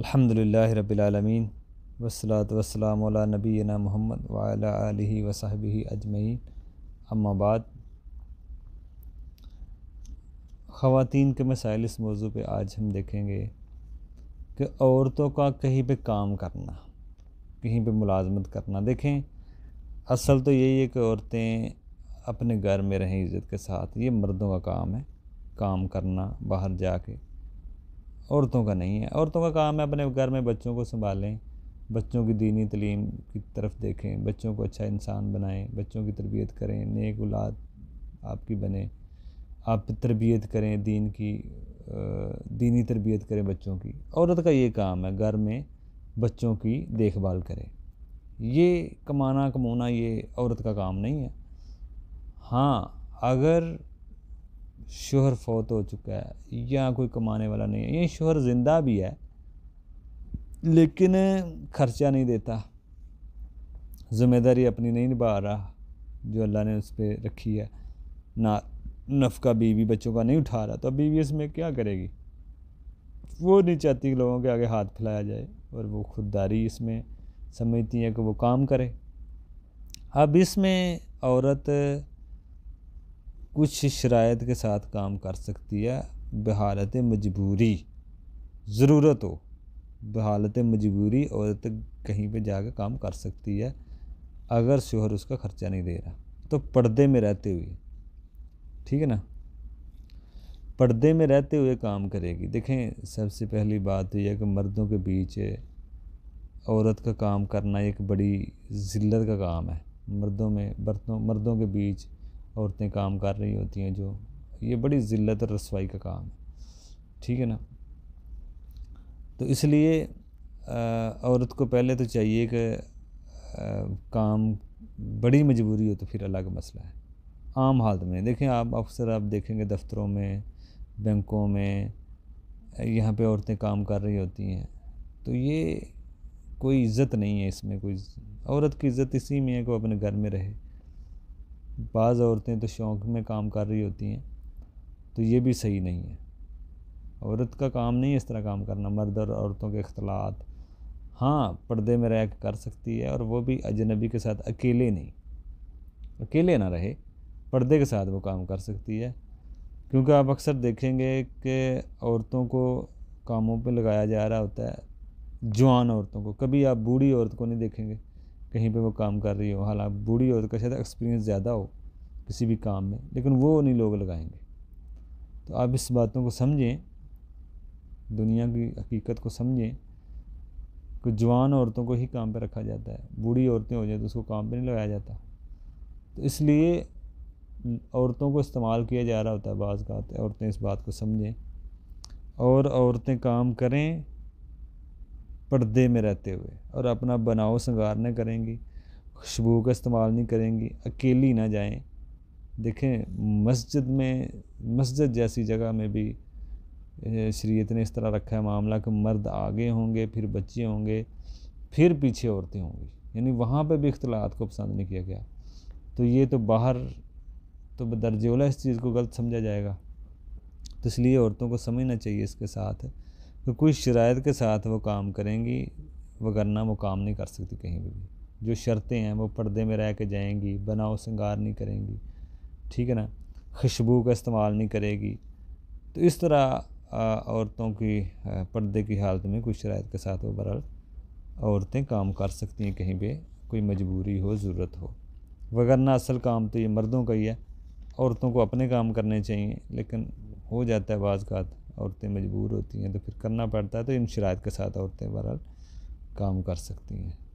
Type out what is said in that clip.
अल्हम्दुलिल्लाह रबालमीन वसलात वसलाम नबीना मोहम्मद वाला वसाहबी अजमैन अम्माबाद ख़वान के मसाइल इस मौजू पर आज हम देखेंगे कि औरतों का कहीं पर काम करना कहीं पर मुलाजमत करना देखें असल तो यही है कि औरतें अपने घर में रहें इज़्ज़त के साथ ये मर्दों का काम है काम करना बाहर जा के औरतों का नहीं है औरतों का काम है अपने घर में बच्चों को संभालें बच्चों की दीनी तलीम की तरफ देखें बच्चों को अच्छा इंसान बनाएं बच्चों की तरबियत करें नेक उलाद आपकी बने आप तरबियत करें दीन की दीनी तरबियत करें बच्चों की औरत का ये काम है घर में बच्चों की देखभाल करें ये कमाना कमाना ये औरत का काम नहीं है हाँ अगर शोहर फौत हो चुका है या कोई कमाने वाला नहीं है ये शोहर ज़िंदा भी है लेकिन खर्चा नहीं देता ज़िम्मेदारी अपनी नहीं निभा रहा जो अल्लाह ने उस पर रखी है ना नफका बीवी बच्चों का नहीं उठा रहा तो अब बीवी इसमें क्या करेगी वो नहीं चाहती कि लोगों के आगे हाथ फैलाया जाए और वो खुददारी इसमें समझती है कि वो काम करे अब इसमें औरत कुछ शरात के साथ काम कर सकती है बहालत मजबूरी ज़रूरत हो बहालत मजबूरी औरत कहीं पे जाकर काम कर सकती है अगर शोहर उसका ख़र्चा नहीं दे रहा तो पर्दे में रहते हुए ठीक है ना पर्दे में रहते हुए काम करेगी देखें सबसे पहली बात यह कि मर्दों के बीच औरत का काम करना एक बड़ी ज़िल्लत का काम है मर्दों में बर्तों मर्दों के बीच औरतें काम कर रही होती हैं जो ये बड़ी ज़िल्लत और रसवाई का काम है ठीक है ना तो इसलिए औरत को पहले तो चाहिए कि काम बड़ी मजबूरी हो तो फिर अलग मसला है आम हालत में देखें आप अक्सर आप देखेंगे दफ्तरों में बैंकों में यहाँ पे औरतें काम कर रही होती हैं तो ये कोई इज़्ज़त नहीं है इसमें कोई औरत की इज़्ज़त इसी में है कि वो अपने घर में रहे बाज़ औरतें तो शौक़ में काम कर रही होती हैं तो ये भी सही नहीं है औरत का काम नहीं है इस तरह काम करना मर्द और औरतों के अख्तलात हाँ पर्दे में रह कर सकती है और वो भी अजनबी के साथ अकेले नहीं अकेले ना रहे पर्दे के साथ वो काम कर सकती है क्योंकि आप अक्सर देखेंगे कि औरतों को कामों पे लगाया जा रहा होता है जवान औरतों को कभी आप बूढ़ी औरत को नहीं देखेंगे कहीं पे वो काम कर रही हो हालांकि बूढ़ी हो तो शायद एक्सपीरियंस ज़्यादा हो किसी भी काम में लेकिन वो नहीं लोग लगाएंगे तो आप इस बातों को समझें दुनिया की हकीकत को समझें कि जवान औरतों को ही काम पर रखा जाता है बूढ़ी औरतें हो जाए तो उसको काम पर नहीं लगाया जाता तो इसलिए औरतों को इस्तेमाल किया जा रहा होता है बाज़ औरतें इस बात को समझें और औरतें काम करें पर्दे में रहते हुए और अपना बनाओ श्रृंगार न करेंगी खुशबू का इस्तेमाल नहीं करेंगी अकेली ना जाएं देखें मस्जिद में मस्जिद जैसी जगह में भी शरीयत ने इस तरह रखा है मामला कि मर्द आगे होंगे फिर बच्चे होंगे फिर पीछे औरतें होंगी यानी वहाँ पर भी इख्तलात को पसंद नहीं किया गया तो ये तो बाहर तो दर्जोला इस चीज़ को गलत समझा जाएगा तो इसलिए औरतों को समझना चाहिए इसके साथ तो कुछ शरात के साथ वो काम करेंगी वगरना वो काम नहीं कर सकती कहीं भी जो शर्तें हैं वो पर्दे में रह के जाएंगी बनाओ सिंगार नहीं करेंगी ठीक है ना खुशबू का इस्तेमाल नहीं करेगी तो इस तरह औरतों की पर्दे की हालत में कुछ शरात के साथ वो बरल औरतें काम कर सकती हैं कहीं पर कोई मजबूरी हो ज़रूरत हो वगरना असल काम तो ये मर्दों का ही है औरतों को अपने काम करने चाहिए लेकिन हो जाता है बाज़ात औरतें मजबूर होती हैं तो फिर करना पड़ता है तो इन शरात के साथ औरतें बहरहाल काम कर सकती हैं